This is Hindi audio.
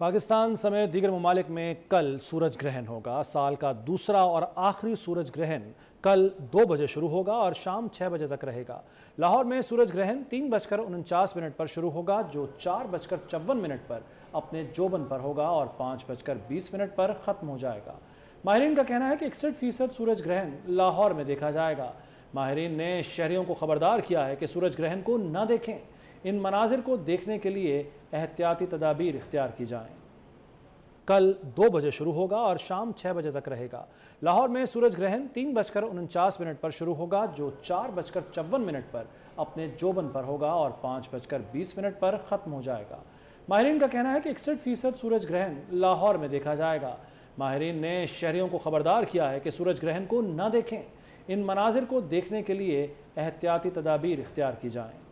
पाकिस्तान समेत दीगर ममालिक में कल सूरज ग्रहण होगा साल का दूसरा और आखिरी सूरज ग्रहण कल दो बजे शुरू होगा और शाम छह बजे तक रहेगा लाहौर में सूरज ग्रहण तीन बजकर उनचास मिनट पर शुरू होगा जो चार बजकर चौवन मिनट पर अपने जोबन पर होगा और पांच बजकर बीस मिनट पर ख़त्म हो जाएगा माहरीन का कहना है कि इकसठ फीसद सूरज ग्रहण लाहौर में देखा जाएगा माहरीन ने शहरियों को खबरदार किया है कि सूरज ग्रहण को न देखें इन मनाजिर को देखने के लिए एहतियाती तदाबीर इख्तियार की जाएँ कल दो बजे शुरू होगा और शाम छः बजे तक रहेगा लाहौर में सूरज ग्रहण तीन बजकर उनचास मिनट पर शुरू होगा जो चार बजकर चौवन मिनट पर अपने जोबन पर होगा और पाँच बजकर बीस मिनट पर ख़त्म हो जाएगा माहरीन का कहना है कि इकसठ फीसद सूरज ग्रहण लाहौर में देखा जाएगा माहरीन ने शहरीों को खबरदार किया है कि सूरज ग्रहण को न देखें इन मनाजिर को देखने के लिए एहतियाती तदाबीर इख्तियार की जाएँ